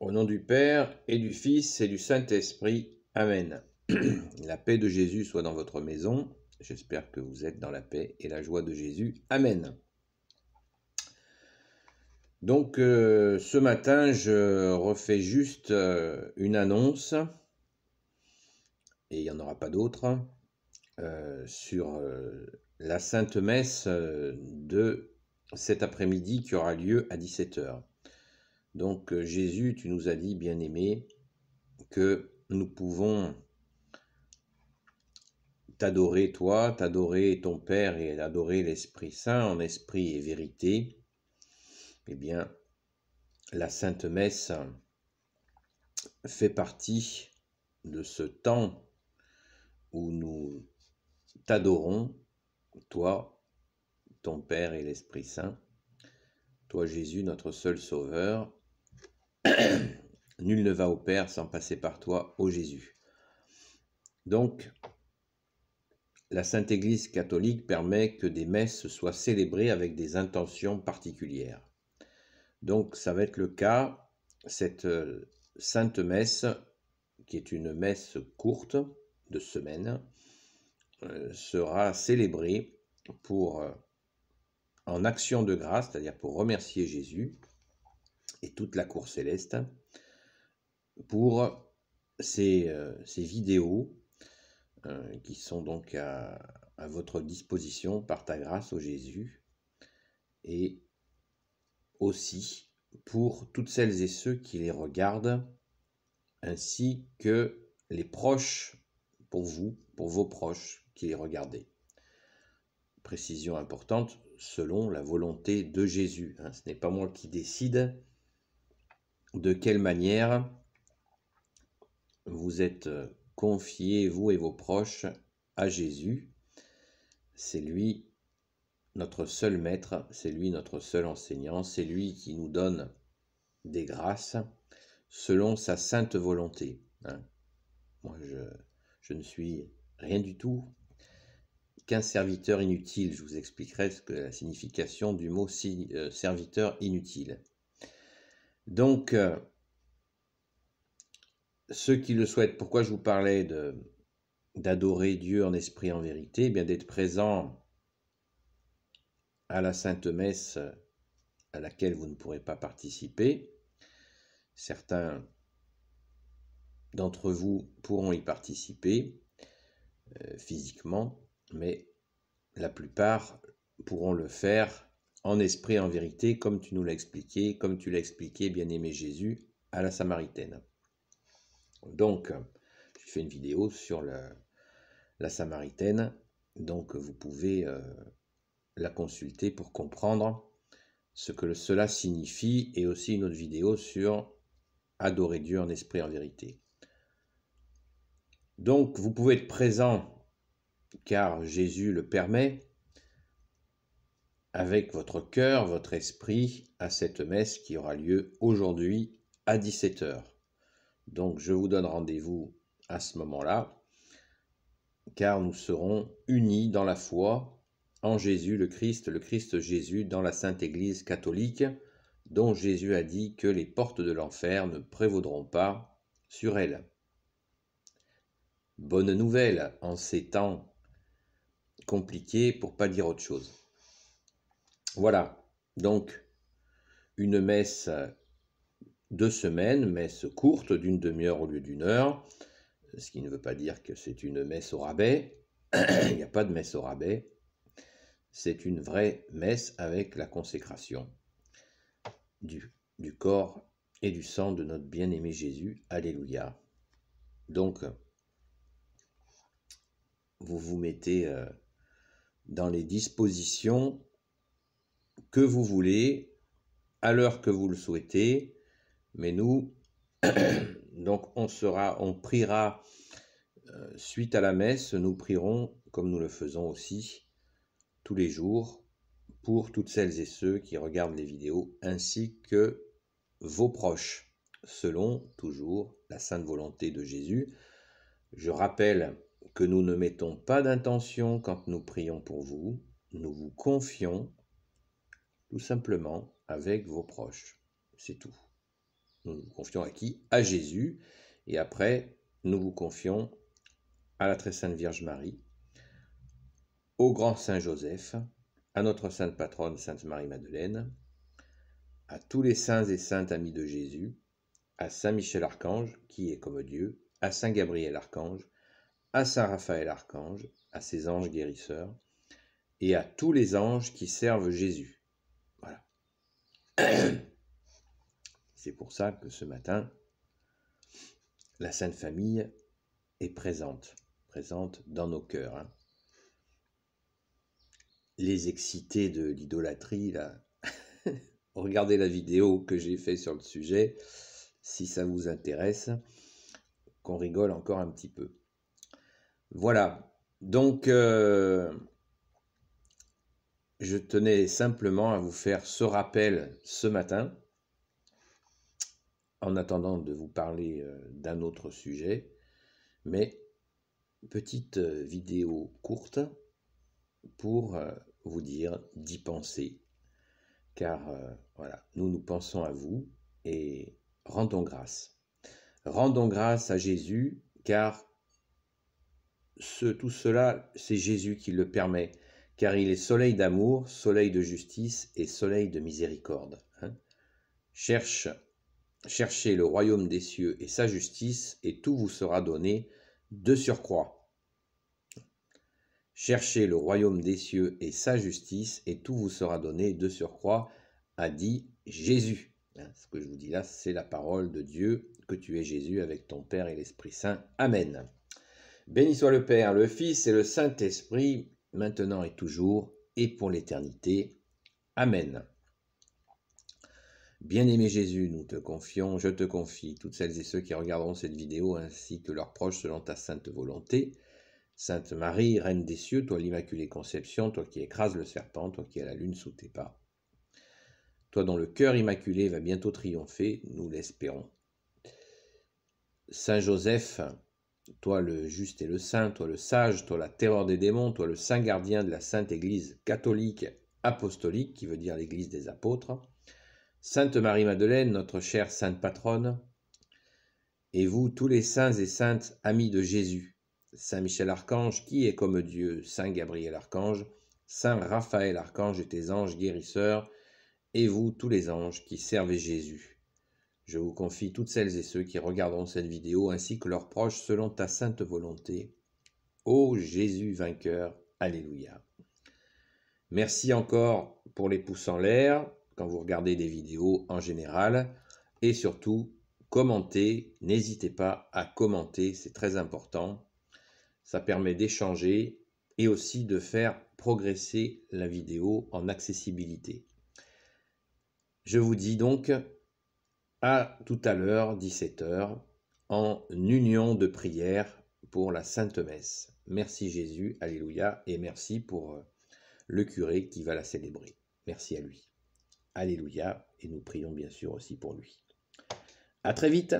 Au nom du Père et du Fils et du Saint-Esprit. Amen. la paix de Jésus soit dans votre maison. J'espère que vous êtes dans la paix et la joie de Jésus. Amen. Donc euh, ce matin, je refais juste euh, une annonce, et il n'y en aura pas d'autres hein, euh, sur la Sainte Messe de cet après-midi qui aura lieu à 17h. Donc euh, Jésus, tu nous as dit, bien-aimé, que nous pouvons t'adorer toi, t'adorer ton Père et adorer l'Esprit Saint en esprit et vérité. Eh bien, la Sainte Messe fait partie de ce temps où nous t'adorons, toi, ton Père et l'Esprit Saint, toi Jésus, notre seul Sauveur, Nul ne va au Père sans passer par toi, ô Jésus. Donc, la Sainte Église catholique permet que des messes soient célébrées avec des intentions particulières. Donc, ça va être le cas, cette euh, Sainte Messe, qui est une messe courte de semaine, euh, sera célébrée pour euh, en action de grâce, c'est-à-dire pour remercier Jésus, et toute la Cour céleste pour ces, euh, vidéos euh, qui sont donc à, votre disposition par ta grâce, au Jésus, et aussi pour toutes celles et ceux qui les regardent, ainsi que les proches pour vous, pour vos proches qui les regardez. Précision importante, selon la volonté de Jésus. Hein, ce n'est pas moi qui décide, de quelle manière vous êtes euh, confiés, vous et vos proches, à Jésus. C'est lui notre seul maître, c'est lui notre seul enseignant, c'est lui qui nous donne des grâces selon sa sainte volonté. Hein. Moi, je, ne suis rien du tout qu'un serviteur inutile. Je vous expliquerai ce que la signification du mot euh, serviteur inutile. Donc, euh, ceux qui le souhaitent, pourquoi je vous parlais de, d'adorer Dieu en esprit en vérité, eh bien d'être présent à la Sainte Messe à laquelle vous ne pourrez pas participer. Certains d'entre vous pourront y participer euh, physiquement, mais la plupart pourront le faire en esprit, en vérité, comme tu nous l'as expliqué, comme tu l'as expliqué, bien-aimé Jésus, à la Samaritaine. Donc, j'ai fait une vidéo sur la, Samaritaine, donc vous pouvez euh, la consulter pour comprendre ce que cela signifie, et aussi une autre vidéo sur adorer Dieu en esprit, en vérité. Donc, vous pouvez être présent, car Jésus le permet, avec votre cœur, votre esprit, à cette messe qui aura lieu aujourd'hui à 17h. Donc je vous donne rendez-vous à ce moment-là, car nous serons unis dans la foi en Jésus le Christ, le Christ Jésus dans la Sainte Église catholique, dont Jésus a dit que les portes de l'enfer ne prévaudront pas sur elle. Bonne nouvelle en ces temps compliqués pour pas dire autre chose. Voilà, donc une messe de semaine, messe courte d'une demi-heure au lieu d'une heure, ce qui ne veut pas dire que c'est une messe au rabais, il n'y a pas de messe au rabais, c'est une vraie messe avec la consécration du, du corps et du sang de notre bien-aimé Jésus. Alléluia. Donc, vous vous mettez euh, dans les dispositions que vous voulez, à l'heure que vous le souhaitez, mais nous, donc on sera, on priera euh, suite à la messe, nous prierons comme nous le faisons aussi tous les jours pour toutes celles et ceux qui regardent les vidéos ainsi que vos proches, selon toujours la sainte volonté de Jésus. Je rappelle que nous ne mettons pas d'intention quand nous prions pour vous, nous vous confions tout simplement avec vos proches. C'est tout. Nous vous confions à qui À Jésus. Et après, nous vous confions à la très sainte Vierge Marie, au grand Saint Joseph, à notre sainte patronne, Sainte Marie-Madeleine, à tous les saints et saintes amis de Jésus, à Saint Michel Archange, qui est comme Dieu, à Saint Gabriel Archange, à Saint Raphaël Archange, à ses anges guérisseurs, et à tous les anges qui servent Jésus. C'est pour ça que ce matin, la Sainte Famille est présente, présente dans nos cœurs. Hein. Les excités de l'idolâtrie, là, regardez la vidéo que j'ai faite sur le sujet, si ça vous intéresse, qu'on rigole encore un petit peu. Voilà, donc... Euh, je tenais simplement à vous faire ce rappel ce matin, en attendant de vous parler euh, d'un autre sujet, mais petite euh, vidéo courte pour euh, vous dire d'y penser, car voilà, nous nous pensons à vous et rendons grâce. Rendons grâce à Jésus, car ce, tout cela, c'est Jésus qui le permet car il est soleil d'amour, soleil de justice et soleil de miséricorde. Hein. cherchez le royaume des cieux et sa justice, et tout vous sera donné de surcroît. Cherchez le royaume des cieux et sa justice, et tout vous sera donné de surcroît, a dit Jésus. Hein. ce que je vous dis là, c'est la parole de Dieu, que tu es Jésus avec ton Père et l'Esprit Saint. Amen. Béni soit le Père, le Fils et le Saint-Esprit maintenant et toujours, et pour l'éternité. Amen. Bien-aimé Jésus, nous te confions, je te confie toutes celles et ceux qui regarderont cette vidéo ainsi que leurs proches selon ta sainte volonté. Sainte Marie, Reine des cieux, toi l'Immaculée Conception, toi qui écrases le serpent, toi qui as la lune sous tes pas. Toi dont le cœur immaculé va bientôt triompher, nous l'espérons. Saint Joseph, toi le juste et le saint, toi le sage, toi la terreur des démons, toi le saint gardien de la sainte Église catholique apostolique, qui veut dire l'Église des apôtres, Sainte Marie-Madeleine, notre chère sainte patronne, et vous tous les saints et saintes amis de Jésus, Saint Michel Archange, qui est comme Dieu, Saint Gabriel Archange, Saint Raphaël Archange et tes anges guérisseurs, et vous tous les anges qui servez Jésus. Je vous confie toutes celles et ceux qui regarderont cette vidéo ainsi que leurs proches selon ta sainte volonté. Ô Jésus vainqueur, Alléluia. Merci encore pour les pouces en l'air quand vous regardez des vidéos en général et surtout commentez, n'hésitez pas à commenter, c'est très important. Ça permet d'échanger et aussi de faire progresser la vidéo en accessibilité. Je vous dis donc à tout à l'heure, 17h, en union de prière pour la Sainte Messe. Merci Jésus, Alléluia, et merci pour euh, le curé qui va la célébrer. Merci à lui. Alléluia, et nous prions bien sûr aussi pour lui. À très vite!